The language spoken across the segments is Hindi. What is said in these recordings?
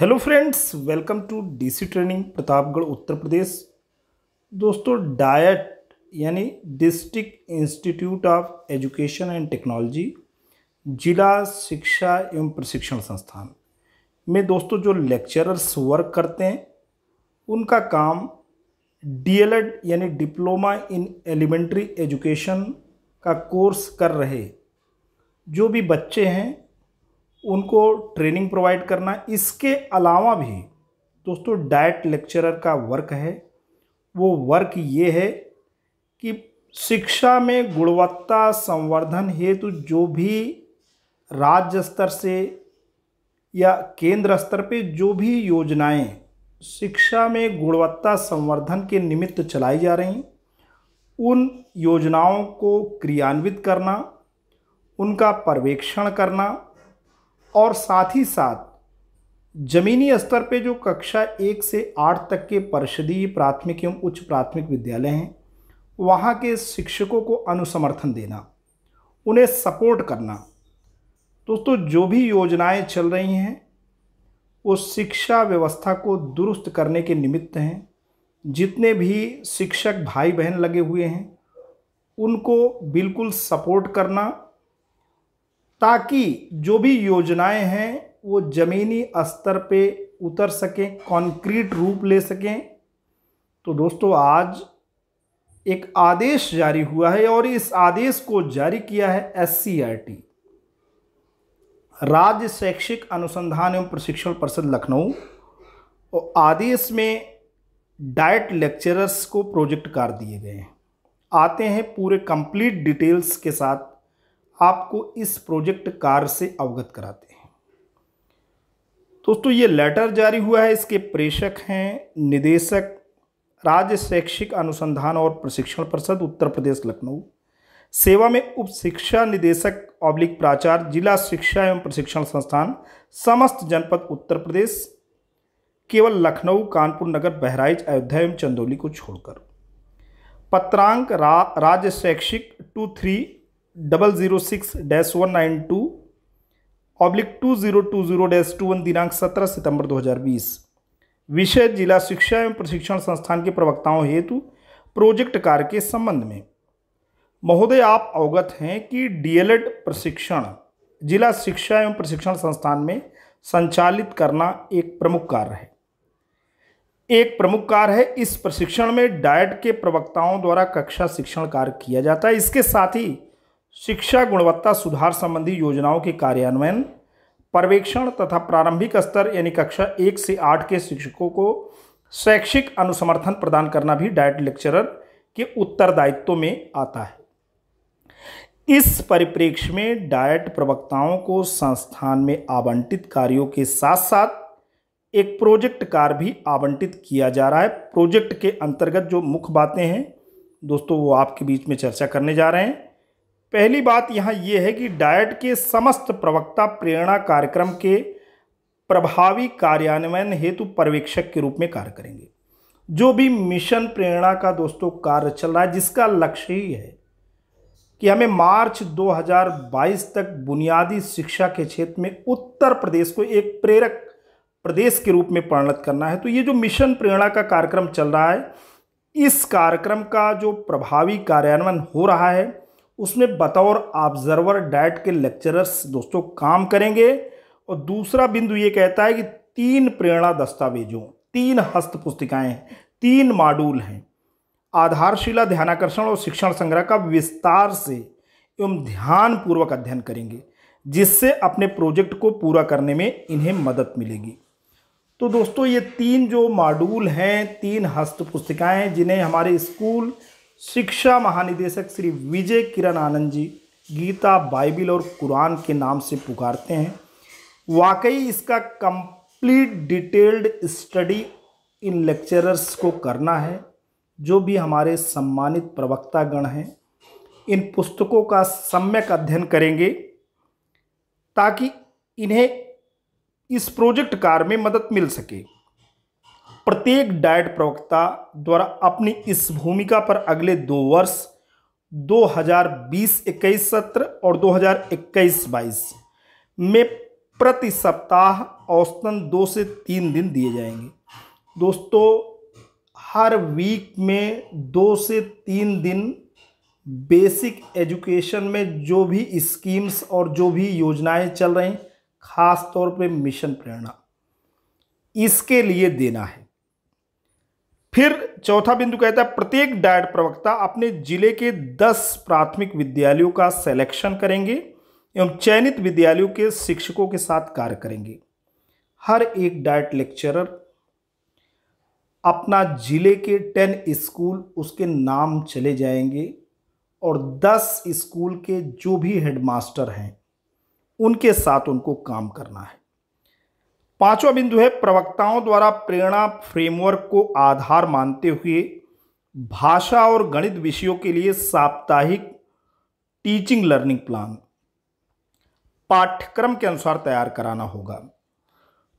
hello friends welcome to DC training Pratapgarh Uttar Pradesh दोस्तों डायट यानी district institute of education and technology जिला शिक्षा एवं प्रशिक्षण संस्थान में दोस्तों जो लेक्चरर्स वर्क करते हैं उनका काम डीएलएड यानी डिप्लोमा इन एलिमेंट्री एजुकेशन का कोर्स कर रहे जो भी बच्चे हैं उनको ट्रेनिंग प्रोवाइड करना इसके अलावा भी दोस्तों डाइट लेक्चरर का वर्क है वो वर्क ये है कि शिक्षा में गुणवत्ता संवर्धन हेतु जो भी राज्य स्तर से या केंद्र स्तर पे जो भी योजनाएं शिक्षा में गुणवत्ता संवर्धन के निमित्त चलाई जा रही उन योजनाओं को क्रियान्वित करना उनका पर्यवेक्षण करना और साथ ही साथ जमीनी स्तर पे जो कक्षा एक से आठ तक के परिषदीय प्राथमिक एवं उच्च प्राथमिक विद्यालय हैं वहाँ के शिक्षकों को अनुसमर्थन देना उन्हें सपोर्ट करना दोस्तों तो जो भी योजनाएं चल रही हैं वो शिक्षा व्यवस्था को दुरुस्त करने के निमित्त हैं जितने भी शिक्षक भाई बहन लगे हुए हैं उनको बिल्कुल सपोर्ट करना ताकि जो भी योजनाएं हैं वो ज़मीनी स्तर पे उतर सकें कॉन्क्रीट रूप ले सकें तो दोस्तों आज एक आदेश जारी हुआ है और इस आदेश को जारी किया है टी e राज्य शैक्षिक अनुसंधान एवं प्रशिक्षण परिषद लखनऊ और आदेश में डाइट लेक्चरर्स को प्रोजेक्ट कार दिए गए हैं आते हैं पूरे कंप्लीट डिटेल्स के साथ आपको इस प्रोजेक्ट कार्य से अवगत कराते हैं दोस्तों तो ये लेटर जारी हुआ है इसके प्रेषक हैं निदेशक राज्य शैक्षिक अनुसंधान और प्रशिक्षण परिषद उत्तर प्रदेश लखनऊ सेवा में उप शिक्षा निदेशक ऑब्लिक प्राचार्य जिला शिक्षा एवं प्रशिक्षण संस्थान समस्त जनपद उत्तर प्रदेश केवल लखनऊ कानपुर नगर बहराइच अयोध्या एवं चंदौली को छोड़कर पत्रांक रा, राज्य शैक्षिक two three double zero six dash one nine two oblique two zero two zero dash two one दिनांक सत्रह सितंबर दो हजार बीस विषय जिला शिक्षा एवं प्रशिक्षण संस्थान के प्रवक्ताओं हेतु प्रोजेक्ट कार्य के संबंध में महोदय आप अवगत हैं कि डीएलएड प्रशिक्षण जिला शिक्षा एवं प्रशिक्षण संस्थान में संचालित करना एक प्रमुख कार्य है एक प्रमुख कार्य है इस प्रशिक्षण में डायट के प्रवक्ताओं द्वारा कक्षा शिक्षण कार्य किया जाता है इसके साथ ही शिक्षा गुणवत्ता सुधार संबंधी योजनाओं के कार्यान्वयन पर्यवेक्षण तथा प्रारंभिक स्तर यानी कक्षा एक से आठ के शिक्षकों को शैक्षिक अनुसमर्थन प्रदान करना भी डायट लेक्चरर के उत्तरदायित्व में आता है इस परिप्रेक्ष्य में डायट प्रवक्ताओं को संस्थान में आवंटित कार्यों के साथ साथ एक प्रोजेक्ट कार्य भी आवंटित किया जा रहा है प्रोजेक्ट के अंतर्गत जो मुख्य बातें हैं दोस्तों वो आपके बीच में चर्चा करने जा रहे हैं पहली बात यहाँ ये है कि डायट के समस्त प्रवक्ता प्रेरणा कार्यक्रम के प्रभावी कार्यान्वयन हेतु पर्यवेक्षक के रूप में कार्य करेंगे जो भी मिशन प्रेरणा का दोस्तों कार्य चल रहा है जिसका लक्ष्य ही है कि हमें मार्च 2022 तक बुनियादी शिक्षा के क्षेत्र में उत्तर प्रदेश को एक प्रेरक प्रदेश के रूप में परिणत करना है तो ये जो मिशन प्रेरणा का कार्यक्रम चल रहा है इस कार्यक्रम का जो प्रभावी कार्यान्वयन हो रहा है उसमें बतौर ऑब्जर्वर डाइट के लेक्चरर्स दोस्तों काम करेंगे और दूसरा बिंदु ये कहता है कि तीन प्रेरणा दस्तावेजों तीन हस्त पुस्तिकाएँ हैं तीन मॉड्यूल हैं आधारशिला ध्यानाकर्षण और शिक्षण संग्रह का विस्तार से एवं ध्यानपूर्वक अध्ययन करेंगे जिससे अपने प्रोजेक्ट को पूरा करने में इन्हें मदद मिलेगी तो दोस्तों ये तीन जो मॉड्यूल हैं तीन हस्त पुस्तिकाएँ जिन्हें हमारे स्कूल शिक्षा महानिदेशक श्री विजय किरण आनंद जी गीता बाइबिल और कुरान के नाम से पुकारते हैं वाकई इसका कंप्लीट डिटेल्ड स्टडी इन लेक्चरर्स को करना है जो भी हमारे सम्मानित प्रवक्तागण हैं इन पुस्तकों का सम्यक अध्ययन करेंगे ताकि इन्हें इस प्रोजेक्ट कार में मदद मिल सके प्रत्येक डाइट प्रवक्ता द्वारा अपनी इस भूमिका पर अगले दो वर्ष 2020-21 सत्र और 2021-22 में प्रति सप्ताह औसतन दो से तीन दिन दिए जाएंगे दोस्तों हर वीक में दो से तीन दिन बेसिक एजुकेशन में जो भी स्कीम्स और जो भी योजनाएं चल रही हैं ख़ास तौर पे मिशन प्रेरणा इसके लिए देना है फिर चौथा बिंदु कहता है प्रत्येक डायट प्रवक्ता अपने जिले के 10 प्राथमिक विद्यालयों का सिलेक्शन करेंगे एवं चयनित विद्यालयों के शिक्षकों के साथ कार्य करेंगे हर एक डायट लेक्चरर अपना जिले के 10 स्कूल उसके नाम चले जाएंगे और 10 स्कूल के जो भी हेडमास्टर हैं उनके साथ उनको काम करना है पांचवा बिंदु है प्रवक्ताओं द्वारा प्रेरणा फ्रेमवर्क को आधार मानते हुए भाषा और गणित विषयों के लिए साप्ताहिक टीचिंग लर्निंग प्लान पाठ्यक्रम के अनुसार तैयार कराना होगा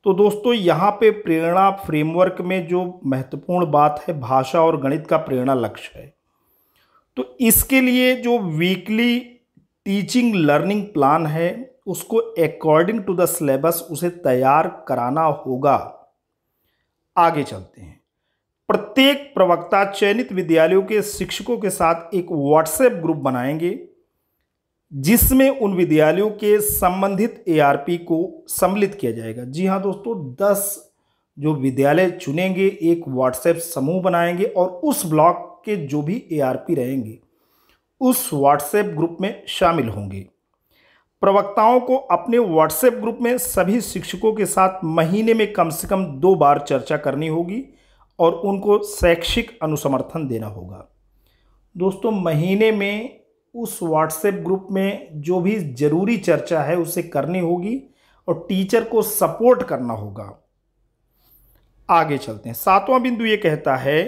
तो दोस्तों यहाँ पे प्रेरणा फ्रेमवर्क में जो महत्वपूर्ण बात है भाषा और गणित का प्रेरणा लक्ष्य है तो इसके लिए जो वीकली टीचिंग लर्निंग प्लान है उसको अकॉर्डिंग टू द सिलेबस उसे तैयार कराना होगा आगे चलते हैं प्रत्येक प्रवक्ता चयनित विद्यालयों के शिक्षकों के साथ एक व्हाट्सएप ग्रुप बनाएंगे जिसमें उन विद्यालयों के संबंधित एआरपी को सम्मिलित किया जाएगा जी हाँ दोस्तों दस जो विद्यालय चुनेंगे एक व्हाट्सएप समूह बनाएंगे और उस ब्लॉक के जो भी एआरपी रहेंगे उस व्हाट्सएप ग्रुप में शामिल होंगे प्रवक्ताओं को अपने व्हाट्सएप ग्रुप में सभी शिक्षकों के साथ महीने में कम से कम दो बार चर्चा करनी होगी और उनको शैक्षिक अनुसमर्थन देना होगा दोस्तों महीने में उस व्हाट्सएप ग्रुप में जो भी ज़रूरी चर्चा है उसे करनी होगी और टीचर को सपोर्ट करना होगा आगे चलते हैं सातवां बिंदु ये कहता है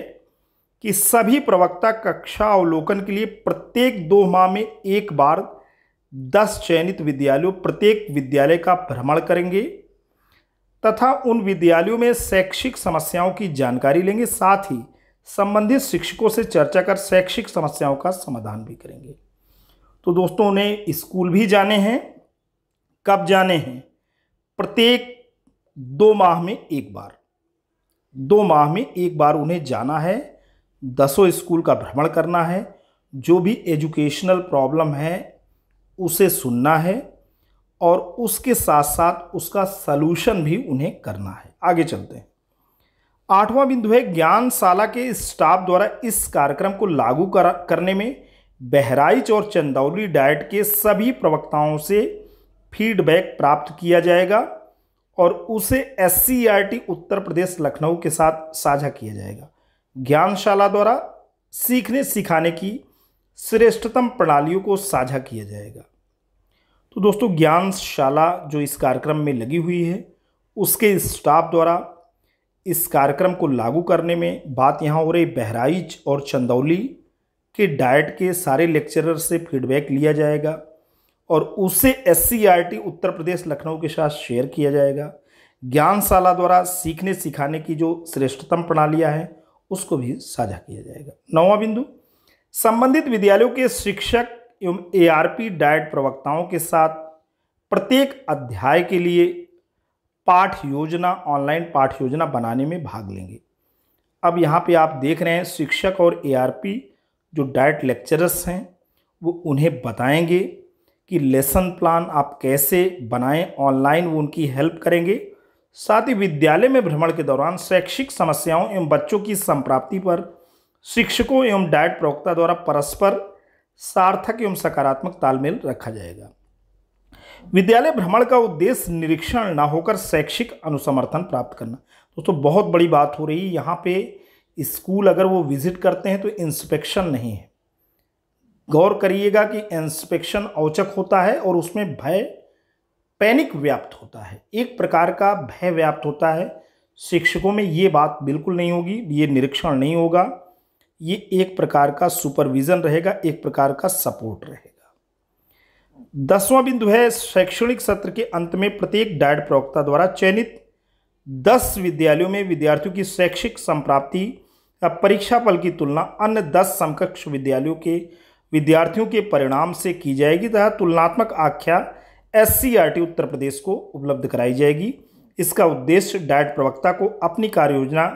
कि सभी प्रवक्ता कक्षा अवलोकन के लिए प्रत्येक दो माह में एक बार दस चयनित विद्यालयों प्रत्येक विद्यालय का भ्रमण करेंगे तथा उन विद्यालयों में शैक्षिक समस्याओं की जानकारी लेंगे साथ ही संबंधित शिक्षकों से चर्चा कर शैक्षिक समस्याओं का समाधान भी करेंगे तो दोस्तों ने स्कूल भी जाने हैं कब जाने हैं प्रत्येक दो माह में एक बार दो माह में एक बार उन्हें जाना है दसों स्कूल का भ्रमण करना है जो भी एजुकेशनल प्रॉब्लम है उसे सुनना है और उसके साथ साथ उसका सलूशन भी उन्हें करना है आगे चलते हैं आठवां बिंदु है ज्ञानशाला के स्टाफ द्वारा इस कार्यक्रम को लागू करने में बहराइच और चंदौली डाइट के सभी प्रवक्ताओं से फीडबैक प्राप्त किया जाएगा और उसे एस e उत्तर प्रदेश लखनऊ के साथ साझा किया जाएगा ज्ञानशाला द्वारा सीखने सिखाने की श्रेष्ठतम प्रणालियों को साझा किया जाएगा तो दोस्तों ज्ञानशाला जो इस कार्यक्रम में लगी हुई है उसके स्टाफ द्वारा इस कार्यक्रम को लागू करने में बात यहाँ हो रही बहराइच और चंदौली के डाइट के सारे लेक्चरर से फीडबैक लिया जाएगा और उसे एस e उत्तर प्रदेश लखनऊ के साथ शेयर किया जाएगा ज्ञानशाला द्वारा सीखने सिखाने की जो श्रेष्ठतम प्रणालियाँ हैं उसको भी साझा किया जाएगा नौवा बिंदु संबंधित विद्यालयों के शिक्षक एवं एआरपी डाइट प्रवक्ताओं के साथ प्रत्येक अध्याय के लिए पाठ योजना ऑनलाइन पाठ योजना बनाने में भाग लेंगे अब यहाँ पे आप देख रहे हैं शिक्षक और एआरपी जो डाइट लेक्चरर्स हैं वो उन्हें बताएंगे कि लेसन प्लान आप कैसे बनाएं ऑनलाइन वो उनकी हेल्प करेंगे साथ ही विद्यालय में भ्रमण के दौरान शैक्षिक समस्याओं एवं बच्चों की संप्राप्ति पर शिक्षकों एवं डाइट प्रवक्ता द्वारा परस्पर सार्थक एवं सकारात्मक तालमेल रखा जाएगा विद्यालय भ्रमण का उद्देश्य निरीक्षण ना होकर शैक्षिक अनुसमर्थन प्राप्त करना दोस्तों तो बहुत बड़ी बात हो रही है यहाँ पे स्कूल अगर वो विजिट करते हैं तो इंस्पेक्शन नहीं है गौर करिएगा कि इंस्पेक्शन औचक होता है और उसमें भय पैनिक व्याप्त होता है एक प्रकार का भय व्याप्त होता है शिक्षकों में ये बात बिल्कुल नहीं होगी ये निरीक्षण नहीं होगा ये एक प्रकार का सुपरविजन रहेगा एक प्रकार का सपोर्ट रहेगा दसवां बिंदु है शैक्षणिक सत्र के अंत में प्रत्येक डायड प्रवक्ता द्वारा चयनित दस विद्यालयों में विद्यार्थियों की शैक्षिक संप्राप्ति या परीक्षा फल की तुलना अन्य दस समकक्ष विद्यालयों के विद्यार्थियों के परिणाम से की जाएगी तथा तुलनात्मक आख्या एस e उत्तर प्रदेश को उपलब्ध कराई जाएगी इसका उद्देश्य डायट प्रवक्ता को अपनी कार्य योजना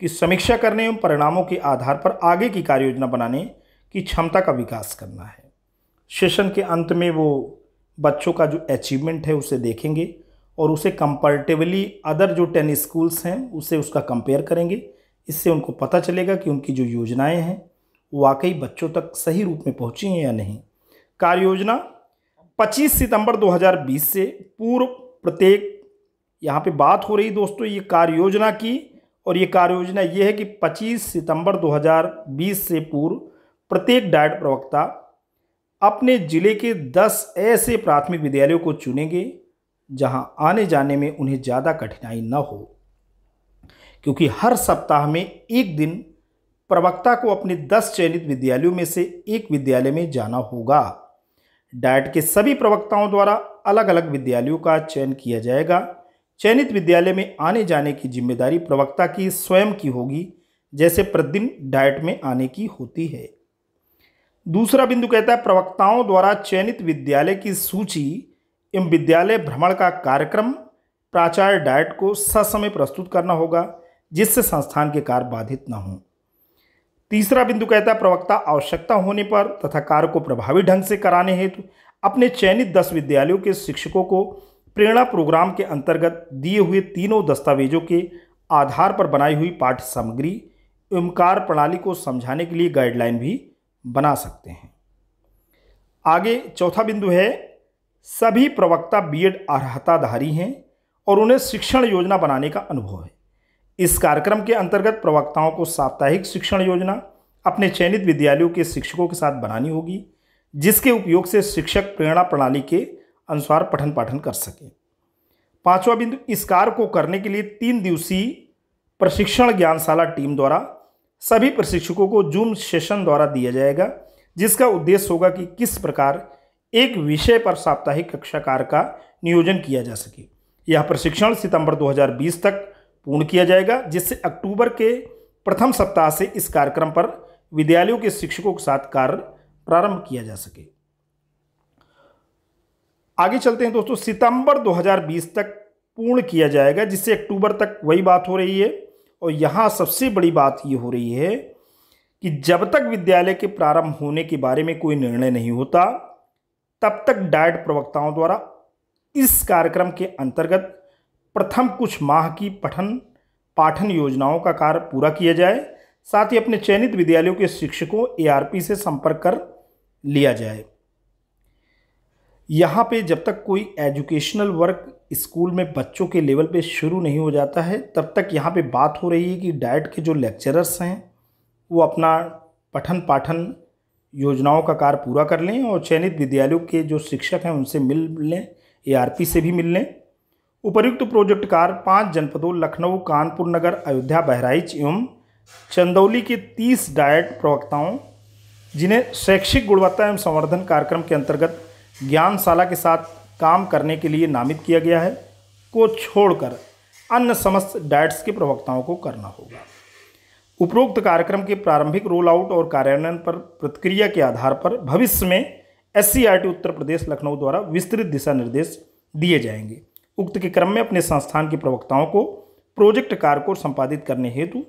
की समीक्षा करने एवं परिणामों के आधार पर आगे की कार्य योजना बनाने की क्षमता का विकास करना है सेशन के अंत में वो बच्चों का जो अचीवमेंट है उसे देखेंगे और उसे कंपेरेटिवली अदर जो टेन स्कूल्स हैं उसे उसका कंपेयर करेंगे इससे उनको पता चलेगा कि उनकी जो योजनाएं हैं वाकई बच्चों तक सही रूप में पहुंची हैं या नहीं कार्य योजना 25 सितंबर 2020 से पूर्व प्रत्येक यहाँ पे बात हो रही दोस्तों ये कार्य योजना की और ये कार्य योजना ये है कि 25 सितंबर 2020 से पूर्व प्रत्येक डायट प्रवक्ता अपने जिले के 10 ऐसे प्राथमिक विद्यालयों को चुनेंगे जहां आने जाने में उन्हें ज़्यादा कठिनाई न हो क्योंकि हर सप्ताह में एक दिन प्रवक्ता को अपने 10 चयनित विद्यालयों में से एक विद्यालय में जाना होगा डायट के सभी प्रवक्ताओं द्वारा अलग अलग विद्यालयों का चयन किया जाएगा चयनित विद्यालय में आने जाने की जिम्मेदारी प्रवक्ता की स्वयं की होगी जैसे प्रतिदिन डाइट में आने की होती है दूसरा बिंदु कहता है प्रवक्ताओं द्वारा चयनित विद्यालय की सूची एवं विद्यालय भ्रमण का कार्यक्रम प्राचार्य डाइट को ससमय प्रस्तुत करना होगा जिससे संस्थान के कार्य बाधित न हों तीसरा बिंदु कहता है प्रवक्ता आवश्यकता होने पर तथा कार्य को प्रभावी ढंग से कराने हेतु अपने चयनित दस विद्यालयों के शिक्षकों को प्रेरणा प्रोग्राम के अंतर्गत दिए हुए तीनों दस्तावेजों के आधार पर बनाई हुई पाठ्य सामग्री एवं कार्य प्रणाली को समझाने के लिए गाइडलाइन भी बना सकते हैं आगे चौथा बिंदु है सभी प्रवक्ता बीएड अर्हताधारी हैं और उन्हें शिक्षण योजना बनाने का अनुभव है इस कार्यक्रम के अंतर्गत प्रवक्ताओं को साप्ताहिक शिक्षण योजना अपने चयनित विद्यालयों के शिक्षकों के साथ बनानी होगी जिसके उपयोग से शिक्षक प्रेरणा प्रणाली के अनुसार पठन पाठन कर सकें पांचवा बिंदु इस कार्य को करने के लिए तीन दिवसीय प्रशिक्षण ज्ञानशाला टीम द्वारा सभी प्रशिक्षकों को जूम सेशन द्वारा दिया जाएगा जिसका उद्देश्य होगा कि किस प्रकार एक विषय पर साप्ताहिक कक्षा कार्य का नियोजन किया जा सके यह प्रशिक्षण सितंबर 2020 तक पूर्ण किया जाएगा जिससे अक्टूबर के प्रथम सप्ताह से इस कार्यक्रम पर विद्यालयों के शिक्षकों के साथ कार्य प्रारंभ किया जा सके आगे चलते हैं दोस्तों सितंबर 2020 तक पूर्ण किया जाएगा जिससे अक्टूबर तक वही बात हो रही है और यहाँ सबसे बड़ी बात ये हो रही है कि जब तक विद्यालय के प्रारंभ होने के बारे में कोई निर्णय नहीं होता तब तक डायट प्रवक्ताओं द्वारा इस कार्यक्रम के अंतर्गत प्रथम कुछ माह की पठन पाठन योजनाओं का कार्य पूरा किया जाए साथ ही अपने चयनित विद्यालयों के शिक्षकों एआरपी से संपर्क कर लिया जाए यहाँ पे जब तक कोई एजुकेशनल वर्क स्कूल में बच्चों के लेवल पे शुरू नहीं हो जाता है तब तक यहाँ पे बात हो रही है कि डाइट के जो लेक्चरर्स हैं वो अपना पठन पाठन योजनाओं का कार्य पूरा कर लें और चयनित विद्यालयों के जो शिक्षक हैं उनसे मिल लें ए से भी मिल लें उपर्युक्त प्रोजेक्ट कार पाँच जनपदों लखनऊ कानपुर नगर अयोध्या बहराइच एवं चंदौली के तीस डायट प्रवक्ताओं जिन्हें शैक्षिक गुणवत्ता एवं संवर्धन कार्यक्रम के अंतर्गत ज्ञानशाला के साथ काम करने के लिए नामित किया गया है को छोड़कर अन्य समस्त डाइट्स के प्रवक्ताओं को करना होगा उपरोक्त कार्यक्रम के प्रारंभिक रोल आउट और कार्यान्वयन पर प्रतिक्रिया के आधार पर भविष्य में एस उत्तर प्रदेश लखनऊ द्वारा विस्तृत दिशा निर्देश दिए जाएंगे उक्त के क्रम में अपने संस्थान के प्रवक्ताओं को प्रोजेक्ट कार्य को संपादित करने हेतु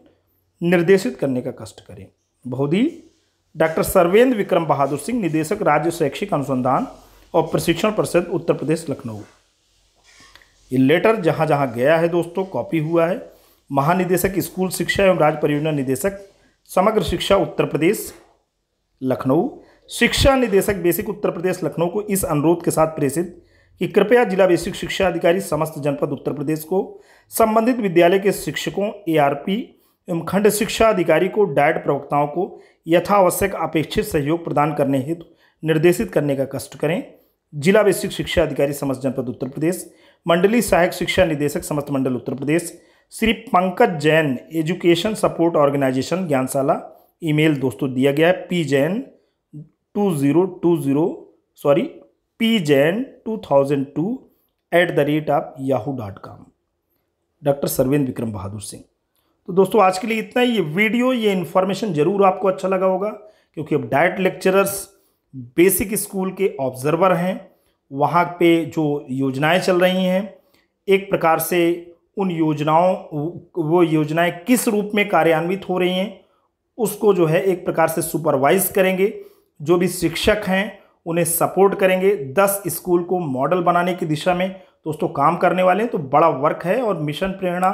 निर्देशित करने का कष्ट करें बहुत ही डॉक्टर सर्वेंद्र विक्रम बहादुर सिंह निदेशक राज्य शैक्षिक अनुसंधान और प्रशिक्षण परिषद उत्तर प्रदेश लखनऊ ये लेटर जहाँ जहाँ गया है दोस्तों कॉपी हुआ है महानिदेशक स्कूल शिक्षा एवं राज्य परियोजना निदेशक समग्र शिक्षा उत्तर प्रदेश लखनऊ शिक्षा निदेशक बेसिक उत्तर प्रदेश लखनऊ को इस अनुरोध के साथ प्रेषित कि कृपया जिला बेसिक शिक्षा अधिकारी समस्त जनपद उत्तर प्रदेश को संबंधित विद्यालय के शिक्षकों एआरपी एवं खंड शिक्षा अधिकारी को डायट प्रवक्ताओं को यथावश्यक अपेक्षित सहयोग प्रदान करने हेतु निर्देशित करने का कष्ट करें जिला बेसिक शिक्षा अधिकारी समस्त जनपद उत्तर प्रदेश मंडली सहायक शिक्षा निदेशक समस्त मंडल Uttar Pradesh Shri Pankaj Jain education support organisation Gyanshala email दोस्तों दिया गया है P Jain two zero two zero sorry P Jain two thousand two at the rate of Yahoo dot com doctor Sarvendra Vikram Bahadur Singh तो दोस्तों आज के लिए इतना ही ये वीडियो ये इन्फॉर्मेशन ज़रूर आपको अच्छा लगा होगा क्योंकि अब डायट लेक्चरर्स बेसिक स्कूल के ऑब्जर्वर हैं वहाँ पे जो योजनाएं चल रही हैं एक प्रकार से उन योजनाओं वो योजनाएं किस रूप में कार्यान्वित हो रही हैं उसको जो है एक प्रकार से सुपरवाइज करेंगे जो भी शिक्षक हैं उन्हें सपोर्ट करेंगे दस स्कूल को मॉडल बनाने की दिशा में दोस्तों काम करने वाले हैं तो बड़ा वर्क है और मिशन प्रेरणा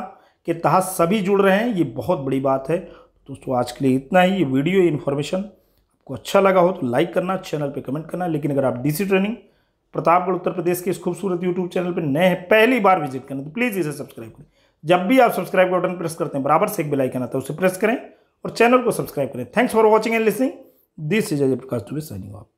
के तहत सभी जुड़ रहे हैं ये बहुत बड़ी बात है दोस्तों आज के लिए इतना ही ये वीडियो इन्फॉर्मेशन आपको अच्छा लगा हो तो लाइक करना चैनल पे कमेंट करना लेकिन अगर आप डीसी ट्रेनिंग प्रतापगढ़ उत्तर प्रदेश के इस खूबसूरत यूट्यूब चैनल पर नए हैं पहली बार विजिट करें तो प्लीज़ इसे सब्सक्राइब करें जब भी आप सब्सक्राइब का बटन प्रेस करते हैं बराबर से एक बेल आता है उसे प्रेस करें और चैनल को सब्सक्राइब करें thanks for watching and listening this is Ajay Prakash Dubey signing of